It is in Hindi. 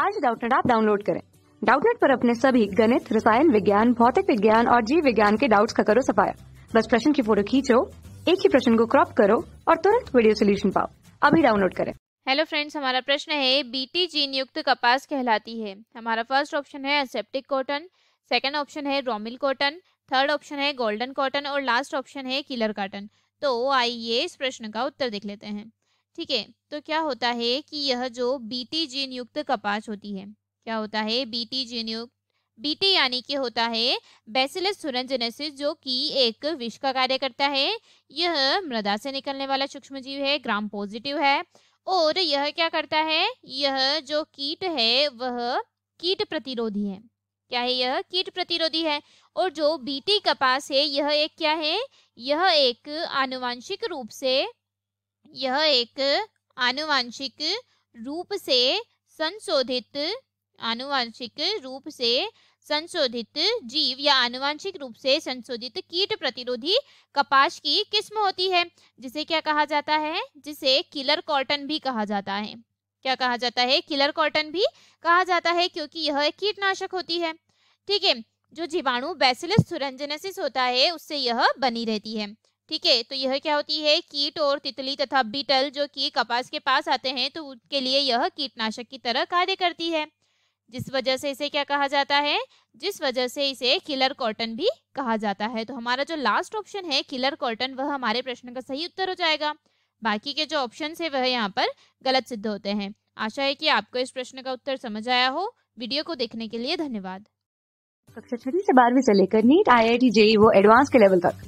आज डाउटनेट आप डाउनलोड करें डाउटनेट पर अपने सभी गणित रसायन विज्ञान भौतिक विज्ञान और जीव विज्ञान के डाउट्स का करो सफाया बस प्रश्न की फोटो खींचो एक ही प्रश्न को क्रॉप करो और तुरंत वीडियो सोल्यूशन पाओ अभी डाउनलोड करें हेलो फ्रेंड्स हमारा प्रश्न है बीटी जीन युक्त कपास कहलाती है हमारा फर्स्ट ऑप्शन है एसेप्टिक कॉटन सेकेंड ऑप्शन है रोमिल कॉटन थर्ड ऑप्शन है गोल्डन कॉटन और लास्ट ऑप्शन है किलर कॉटन तो आइए इस प्रश्न का उत्तर देख लेते हैं ठीक है तो क्या होता है कि यह जो बीटी जीन युक्त कपास होती है क्या होता है बीटी जीन युक्त बीटी यानी कि होता है बेसिलस सुरंजनेसिस जो कि एक विष का कार्य करता है यह मृदा से निकलने वाला सूक्ष्म जीव है ग्राम पॉजिटिव है और यह क्या करता है यह जो कीट है वह कीट प्रतिरोधी है क्या है यह कीट प्रतिरोधी है और जो बीटी कपास है यह एक क्या है यह एक आनुवांशिक रूप से यह एक आनुवांशिक रूप से संशोधित आनुवांशिक रूप से संशोधित जीव या आनुवांशिक रूप से संशोधित कीट प्रतिरोधी कपास की किस्म होती है जिसे क्या कहा जाता है जिसे किलर कॉटन भी कहा जाता है क्या कहा जाता है किलर कॉटन भी कहा जाता है क्योंकि यह एक कीटनाशक होती है ठीक है जो जीवाणु बैसिलस सुरंजनेसिस होता है उससे यह बनी रहती है ठीक है तो यह क्या होती है कीट और तितली तथा बीटल जो कि कपास के पास आते हैं तो उनके लिए यह कीटनाशक की तरह कार्य करती है जिस वजह से इसे क्या कहा जाता है जिस वजह से इसे किलर कॉटन भी कहा जाता है तो हमारा जो लास्ट ऑप्शन है किलर कॉटन वह हमारे प्रश्न का सही उत्तर हो जाएगा बाकी के जो ऑप्शन है वह यहाँ पर गलत सिद्ध होते हैं आशा है कि आपको इस प्रश्न का उत्तर समझ आया हो वीडियो को देखने के लिए धन्यवाद कक्षा छठी से बारहवीं से लेकर NEET I I T JEE वो एडवांस के लेवल तक